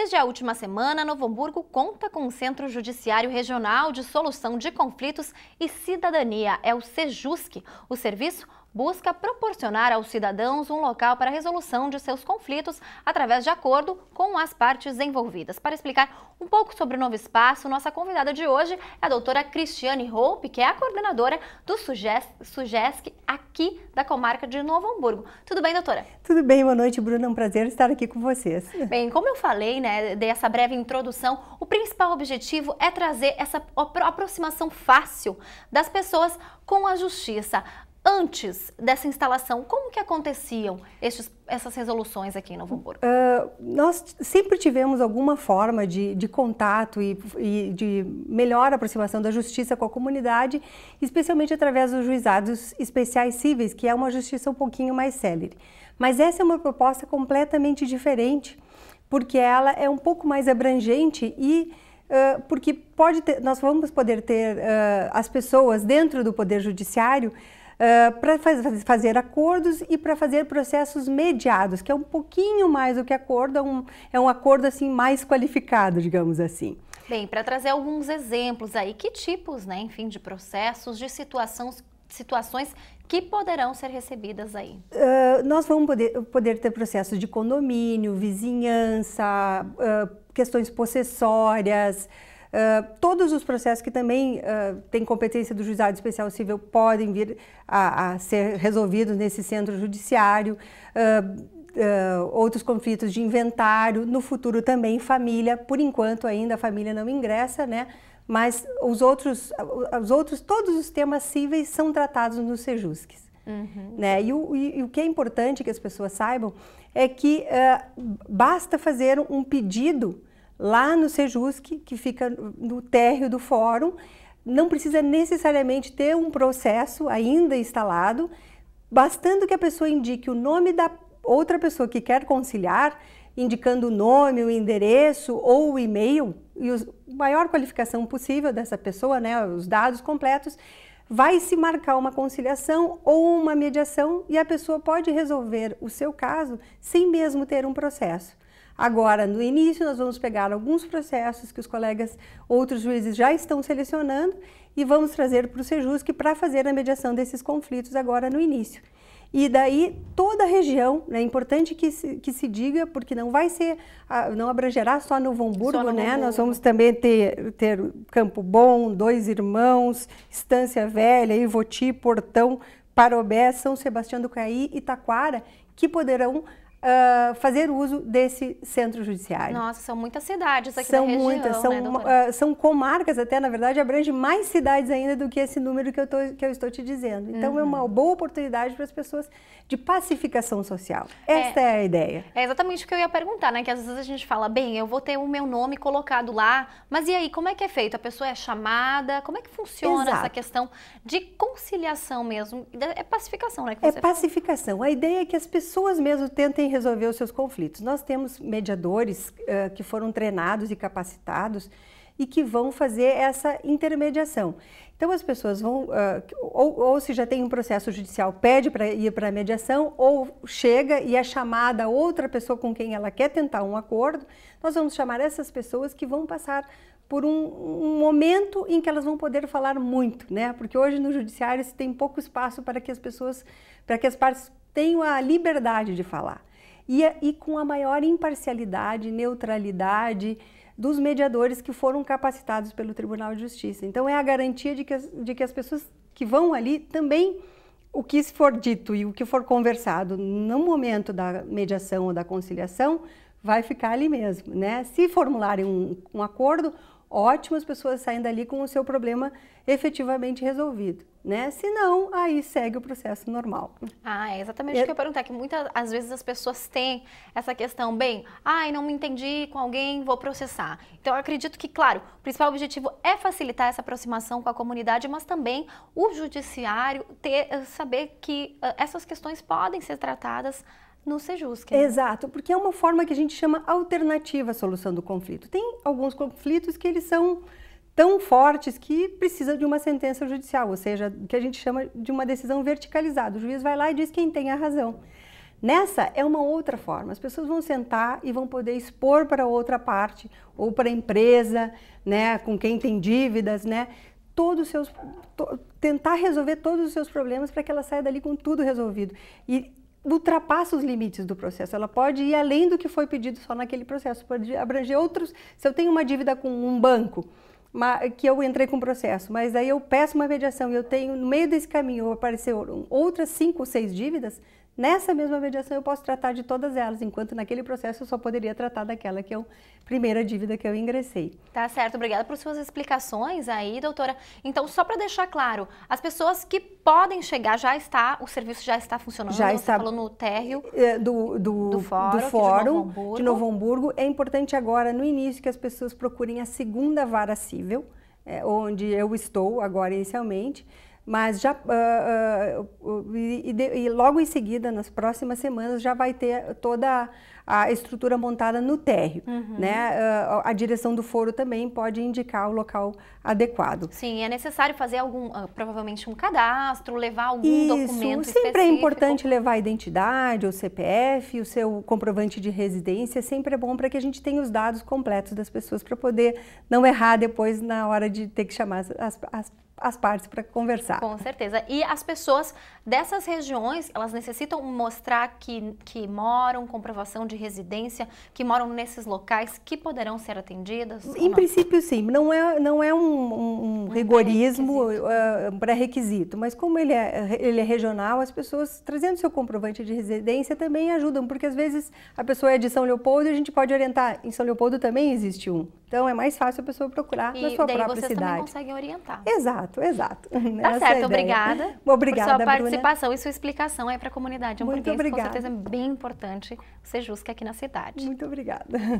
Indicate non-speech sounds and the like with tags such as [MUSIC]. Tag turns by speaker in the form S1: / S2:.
S1: Desde a última semana, Novo Hamburgo conta com o Centro Judiciário Regional de Solução de Conflitos e Cidadania, é o SEJUSC. O serviço busca proporcionar aos cidadãos um local para a resolução de seus conflitos através de acordo com as partes envolvidas. Para explicar um pouco sobre o novo espaço, nossa convidada de hoje é a doutora Cristiane Hope, que é a coordenadora do Sugesc, Sugesc aqui da comarca de Novo Hamburgo. Tudo bem, doutora?
S2: Tudo bem, boa noite, Bruna. É um prazer estar aqui com vocês.
S1: Bem, como eu falei, né, dessa breve introdução, o principal objetivo é trazer essa aproximação fácil das pessoas com a justiça antes dessa instalação, como que aconteciam essas resoluções aqui em Novo Hamburgo?
S2: Uh, nós sempre tivemos alguma forma de, de contato e, e, de melhor aproximação da justiça com a comunidade, especialmente através dos juizados especiais cíveis, que é uma justiça um pouquinho mais célere. Mas essa é uma proposta completamente diferente, porque ela é um pouco mais abrangente e Uh, porque pode ter, nós vamos poder ter uh, as pessoas dentro do Poder Judiciário eh, para faz, fazer acordos e para fazer processos mediados, que é um pouquinho mais do que acordo, é um, é um acordo assim mais qualificado, digamos assim.
S1: Bem, para trazer alguns exemplos aí, que tipos, né, enfim, de processos, de situações, situações que poderão ser recebidas aí?
S2: Uh, nós vamos poder, poder ter processos de condomínio, vizinhança, uh, questões possessórias, ah, todos os processos que também uh, têm competência do Juizado Especial Civil podem vir a, a ser resolvidos nesse centro judiciário. Uh, outros conflitos de inventário, no futuro também família, por enquanto ainda a família não ingressa, né? mas os outros, os outros todos os temas cíveis são tratados no Sejusques. Uhum. Né? E, o, e, e, o que é importante que as pessoas saibam é que uh, basta fazer um pedido lá no Sejusc, que fica no térreo do fórum. Não precisa necessariamente ter um processo ainda instalado, bastando que a pessoa indique o nome da outra pessoa que quer conciliar, indicando o nome, o endereço ou o e-mail e a maior qualificação possível dessa pessoa, né, os dados completos, vai se marcar uma conciliação ou uma mediação e a pessoa pode resolver o seu caso sem mesmo ter um processo. Agora, no início, nós vamos pegar alguns processos que os colegas, outros juízes já estão selecionando e vamos trazer para o Sejusc para fazer a mediação desses conflitos agora no início. E daí toda a região, né, é né, importante que se, que se diga, porque não vai ser, não abrangerá só Novo Hamburgo, no né? Nós vamos também ter, ter Campo Bom, Dois Irmãos, Estância Velha, Ivoti, Portão, Parobé, São Sebastião do Caí e Taquara, que poderão uh, fazer uso desse centro judiciário.
S1: Nossa, são muitas cidades aqui são região, muitas, são né,
S2: uh, são comarcas até, na verdade, abrange mais cidades ainda do que esse número que eu, tô, que eu estou te dizendo. Então uhum. é uma uhum. boa oportunidade para as pessoas de pacificação social. É. Esta é, é, a ideia.
S1: É exatamente o que eu ia perguntar, né? Que às vezes a gente fala, bem, eu vou ter o meu nome colocado lá, mas e aí, como é que é feito? A pessoa é chamada? Como é que funciona Exato. essa questão de conciliação mesmo? É pacificação, né? é
S2: pacificação. A ideia é que as pessoas mesmo tentem e resolver os seus conflitos. Nós temos mediadores uh, que foram treinados e capacitados e que vão fazer essa intermediação. Então as pessoas vão, uh, ou, ou, se já tem um processo judicial, pede para ir para a mediação, ou chega e é chamada outra pessoa com quem ela quer tentar um acordo, nós vamos chamar essas pessoas que vão passar por um, um momento em que elas vão poder falar muito, né? Porque hoje no judiciário se tem pouco espaço para que as pessoas, para que as partes tenham a liberdade de falar e, é, e com a maior imparcialidade, neutralidade dos mediadores que foram capacitados pelo Tribunal de Justiça. Então, é a garantia de que as, de que as pessoas que vão ali também o que for dito e o que for conversado no momento da mediação ou da conciliação vai ficar ali mesmo, né? Se formularem um, um acordo, ótimo, as pessoas saem dali com o seu problema efetivamente resolvido né? Se não, aí segue o processo normal.
S1: Ah, é exatamente eu... o que eu ia perguntar, que muitas às vezes as pessoas têm essa questão, bem, ai, ah, não me entendi com alguém, vou processar. Então eu acredito que, claro, o principal objetivo é facilitar essa aproximação com a comunidade, mas também o judiciário ter eh, saber que uh, essas questões
S2: podem ser tratadas
S1: no Sejusc. Né? Exato,
S2: porque é uma forma que a gente chama alternativa à solução do conflito. Tem alguns conflitos que eles são tão fortes que precisa de uma sentença judicial, ou seja, o que a gente chama de uma decisão verticalizada. O juiz vai lá e diz quem tem a razão. Nessa é uma outra forma. As pessoas vão sentar e vão poder expor para outra parte ou para a empresa, né, com quem tem dívidas, né, todos os seus to, tentar resolver todos os seus problemas para que ela saia dali com tudo resolvido. E ultrapassa os limites do processo. Ela pode ir além do que foi pedido só naquele processo, pode abranger outros. Se eu tenho uma dívida com um banco, que eu entrei com o processo, mas aí eu peço uma mediação e eu tenho, no meio desse caminho, apareceram outras cinco ou seis dívidas, Nessa mesma mediação eu posso tratar de todas elas, enquanto naquele processo eu só poderia tratar daquela que é a primeira dívida que eu ingressei.
S1: Tá certo, obrigada por suas explicações aí, doutora. Então, só para deixar claro, as pessoas que podem chegar já está, o serviço já está funcionando, já está, falou
S2: no térreo é, do, do, do fórum, do fórum de, Novo de Novo Hamburgo. É importante agora, no início, que as pessoas procurem a segunda vara cível, é, onde eu estou agora inicialmente, mas já uh, uh, e, e, logo em seguida, nas próximas semanas, já vai ter toda a estrutura montada no térreo,
S1: uhum. né?
S2: Uh, a direção do foro também pode indicar o local adequado.
S1: Sim, é necessário fazer algum, provavelmente um cadastro, levar algum Isso, documento sempre é específico.
S2: é importante levar a identidade, o CPF, o seu comprovante de residência, sempre é bom para que a gente tenha os dados completos das pessoas para poder não errar depois na hora de ter que chamar as, as as partes para conversar. Com
S1: certeza. E as pessoas dessas regiões, elas necessitam mostrar que, que moram, comprovação de residência, que moram nesses locais, que poderão ser atendidas? Em
S2: princípio, sim. Não é, não é um, um, um rigorismo, pré-requisito, eh, uh, pré mas como ele é, ele é regional, as pessoas trazendo seu comprovante de residência também ajudam, porque às vezes a pessoa é de São Leopoldo e a gente pode orientar. Em São Leopoldo também existe um. Então é mais fácil a pessoa procurar e na sua daí própria vocês cidade. Também
S1: conseguem orientar.
S2: Exato, exato. [LAUGHS] Né, tá Essa é certo, obrigada. Obrigada por sua participação
S1: Bruna. e sua explicação aí para a comunidade Muito obrigada. Com certeza é bem importante ser Sejusca aqui na cidade. Muito obrigada.